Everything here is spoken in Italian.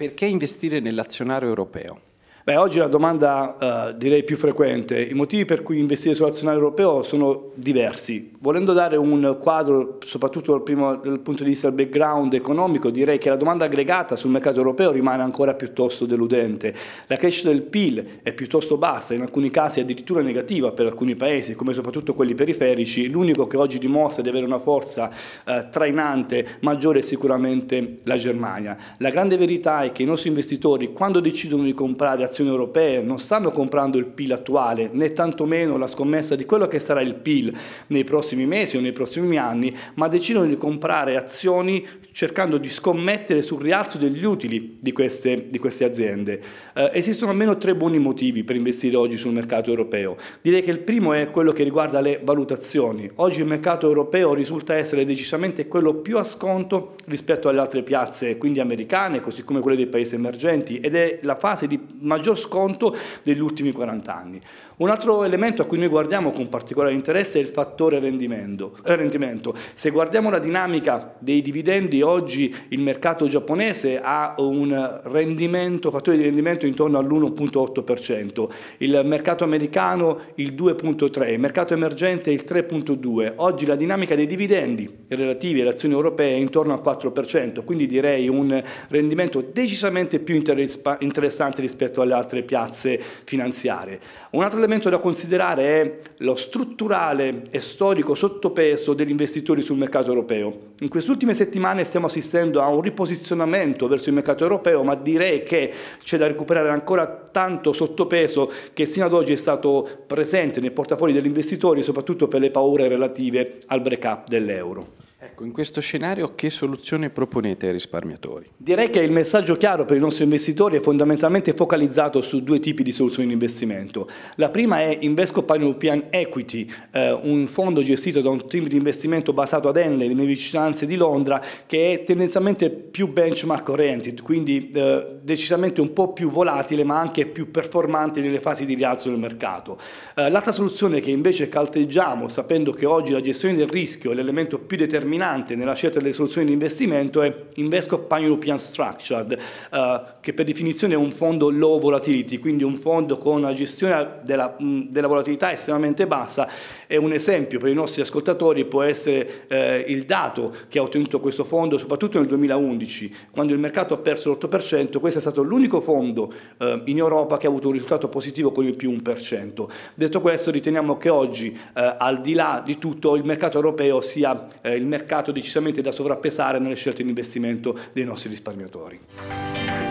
Perché investire nell'azionario europeo? Beh, oggi la domanda eh, direi più frequente, i motivi per cui investire sull'azionario europeo sono diversi. Volendo dare un quadro, soprattutto dal, primo, dal punto di vista del background economico, direi che la domanda aggregata sul mercato europeo rimane ancora piuttosto deludente. La crescita del PIL è piuttosto bassa, in alcuni casi addirittura negativa per alcuni paesi, come soprattutto quelli periferici. L'unico che oggi dimostra di avere una forza eh, trainante maggiore è sicuramente la Germania. La grande verità è che i nostri investitori, quando decidono di comprare azioni quotazioni europee, non stanno comprando il PIL attuale, né tantomeno la scommessa di quello che sarà il PIL nei prossimi mesi o nei prossimi anni, ma decidono di comprare azioni cercando di scommettere sul rialzo degli utili di queste, di queste aziende. Eh, esistono almeno tre buoni motivi per investire oggi sul mercato europeo. Direi che il primo è quello che riguarda le valutazioni. Oggi il mercato europeo risulta essere decisamente quello più a sconto rispetto alle altre piazze, quindi americane, così come quelle dei paesi emergenti, ed è la fase di maggior maggior sconto degli ultimi 40 anni. Un altro elemento a cui noi guardiamo con particolare interesse è il fattore rendimento. Eh, rendimento. Se guardiamo la dinamica dei dividendi, oggi il mercato giapponese ha un rendimento, fattore di rendimento intorno all'1.8%, il mercato americano il 2.3%, il mercato emergente il 3.2%. Oggi la dinamica dei dividendi relativi alle azioni europee è intorno al 4%, quindi direi un rendimento decisamente più interessante rispetto alle alle altre piazze finanziarie. Un altro elemento da considerare è lo strutturale e storico sottopeso degli investitori sul mercato europeo. In queste ultime settimane stiamo assistendo a un riposizionamento verso il mercato europeo, ma direi che c'è da recuperare ancora tanto sottopeso che sino ad oggi è stato presente nei portafogli degli investitori, soprattutto per le paure relative al break-up dell'euro. Ecco, in questo scenario che soluzione proponete ai risparmiatori? Direi che il messaggio chiaro per i nostri investitori è fondamentalmente focalizzato su due tipi di soluzioni di investimento. La prima è Invesco Pan European Equity, eh, un fondo gestito da un team di investimento basato ad Enle, nelle vicinanze di Londra, che è tendenzialmente più benchmark oriented, quindi eh, decisamente un po' più volatile ma anche più performante nelle fasi di rialzo del mercato. Eh, l'altra soluzione che invece calteggiamo, sapendo che oggi la gestione del rischio è l'elemento più determinante determinante nella scelta delle soluzioni di investimento è Invesco Pan-European Structured, eh, che per definizione è un fondo low volatility, quindi un fondo con una gestione della, della volatilità estremamente bassa. È un esempio per i nostri ascoltatori, può essere eh, il dato che ha ottenuto questo fondo, soprattutto nel 2011, quando il mercato ha perso l'8%, questo è stato l'unico fondo eh, in Europa che ha avuto un risultato positivo con il più 1%. Detto questo, riteniamo che oggi, eh, al di là di tutto, il mercato europeo sia eh, il mercato mercato decisamente da sovrappesare nelle scelte di investimento dei nostri risparmiatori.